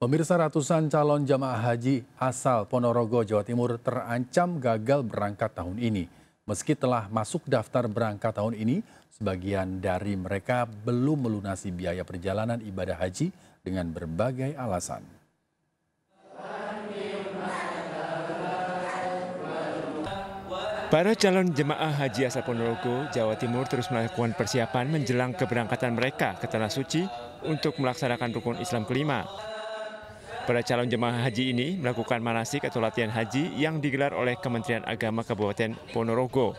Pemirsa ratusan calon jamaah haji asal Ponorogo, Jawa Timur terancam gagal berangkat tahun ini. Meski telah masuk daftar berangkat tahun ini, sebagian dari mereka belum melunasi biaya perjalanan ibadah haji dengan berbagai alasan. Para calon jemaah haji asal Ponorogo, Jawa Timur terus melakukan persiapan menjelang keberangkatan mereka ke Tanah Suci untuk melaksanakan rukun Islam kelima Para calon jemaah haji ini melakukan manasik atau latihan haji yang digelar oleh Kementerian Agama Kabupaten Ponorogo.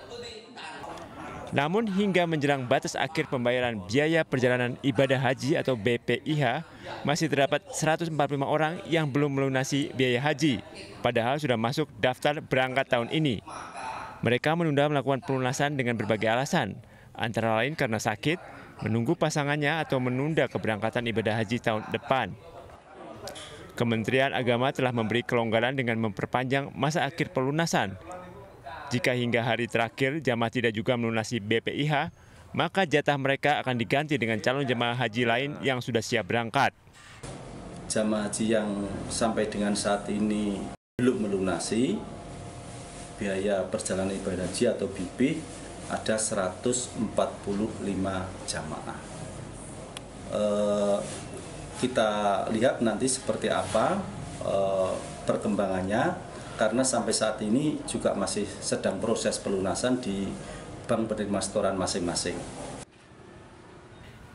Namun hingga menjelang batas akhir pembayaran biaya perjalanan ibadah haji atau BPIH, masih terdapat 145 orang yang belum melunasi biaya haji, padahal sudah masuk daftar berangkat tahun ini. Mereka menunda melakukan pelunasan dengan berbagai alasan, antara lain karena sakit, menunggu pasangannya atau menunda keberangkatan ibadah haji tahun depan. Kementerian Agama telah memberi kelonggaran dengan memperpanjang masa akhir pelunasan. Jika hingga hari terakhir jamaah tidak juga melunasi BPIH, maka jatah mereka akan diganti dengan calon jemaah haji lain yang sudah siap berangkat. Jamaah haji yang sampai dengan saat ini belum melunasi biaya perjalanan ibadah haji atau BIB ada 145 jamaah kita lihat nanti seperti apa e, perkembangannya karena sampai saat ini juga masih sedang proses pelunasan di bank penerima setoran masing-masing.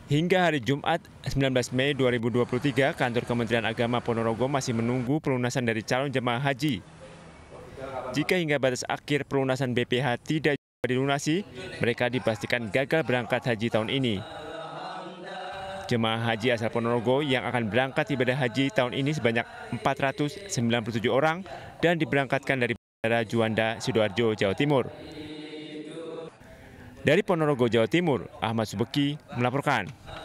Hingga hari Jumat 19 Mei 2023, kantor Kementerian Agama Ponorogo masih menunggu pelunasan dari calon jemaah haji. Jika hingga batas akhir pelunasan BPH tidak dilunasi, mereka dipastikan gagal berangkat haji tahun ini. Jemaah haji asal Ponorogo yang akan berangkat ibadah haji tahun ini sebanyak 497 orang dan diberangkatkan dari Bandara Juanda, Sidoarjo, Jawa Timur. Dari Ponorogo, Jawa Timur, Ahmad Subeki melaporkan.